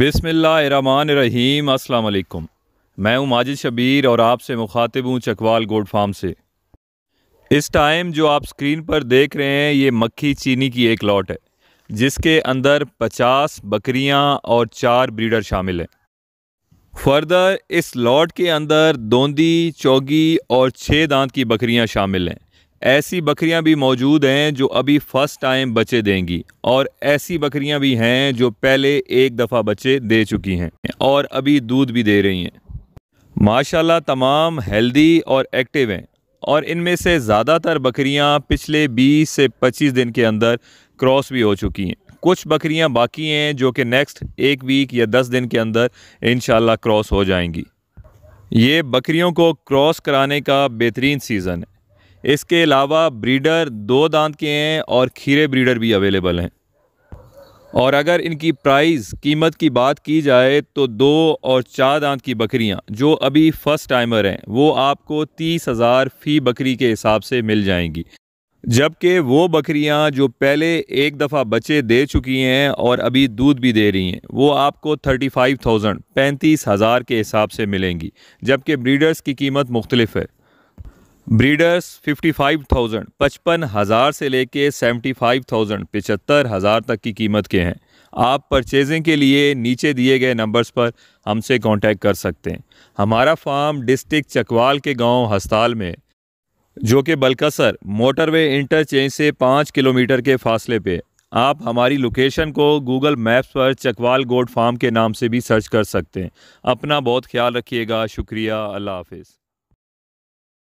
बिसमीम अलकुम मैं हूं माजिद शबीर और आपसे मुखातिब हूं चकवाल गोड फार्म से इस टाइम जो आप स्क्रीन पर देख रहे हैं ये मक्खी चीनी की एक लॉट है जिसके अंदर 50 बकरियां और चार ब्रीडर शामिल हैं फर्दर इस लॉट के अंदर दोंदी चौगी और छः दांत की बकरियां शामिल हैं ऐसी बकरियां भी मौजूद हैं जो अभी फ़र्स्ट टाइम बच्चे देंगी और ऐसी बकरियां भी हैं जो पहले एक दफ़ा बच्चे दे चुकी हैं और अभी दूध भी दे रही हैं माशाल्लाह तमाम हेल्दी और एक्टिव हैं और इनमें से ज़्यादातर बकरियां पिछले 20 से 25 दिन के अंदर क्रॉस भी हो चुकी हैं कुछ बकरियाँ बाकी हैं जो कि नेक्स्ट एक वीक या दस दिन के अंदर इन क्रॉस हो जाएंगी ये बकरियों को क्रॉस कराने का बेहतरीन सीज़न है इसके अलावा ब्रीडर दो दांत के हैं और खीरे ब्रीडर भी अवेलेबल हैं और अगर इनकी प्राइस कीमत की बात की जाए तो दो और चार दांत की बकरियां जो अभी फ़र्स्ट टाइमर हैं वो आपको तीस हज़ार फ़ी बकरी के हिसाब से मिल जाएंगी जबकि वो बकरियां जो पहले एक दफ़ा बच्चे दे चुकी हैं और अभी दूध भी दे रही हैं वो आपको थर्टी फाइव थाउजेंड पैंतीस हज़ार के हिसाब से मिलेंगी जबकि ब्रीडर्स की कीमत मुख्तलिफ है ब्रीडर्स 55,000 पचपन हज़ार से लेके 75,000 पचहत्तर हज़ार तक की कीमत के हैं आप परचेजिंग के लिए नीचे दिए गए नंबर्स पर हमसे कांटेक्ट कर सकते हैं हमारा फार्म डिस्ट्रिक्ट चकवाल के गांव हस्ताल में जो कि बलकसर मोटरवे इंटरचेंज से पाँच किलोमीटर के फासले पे आप हमारी लोकेशन को गूगल मैप्स पर चकवाल गोड फार्म के नाम से भी सर्च कर सकते हैं अपना बहुत ख्याल रखिएगा शुक्रिया अल्लाह हाफिज़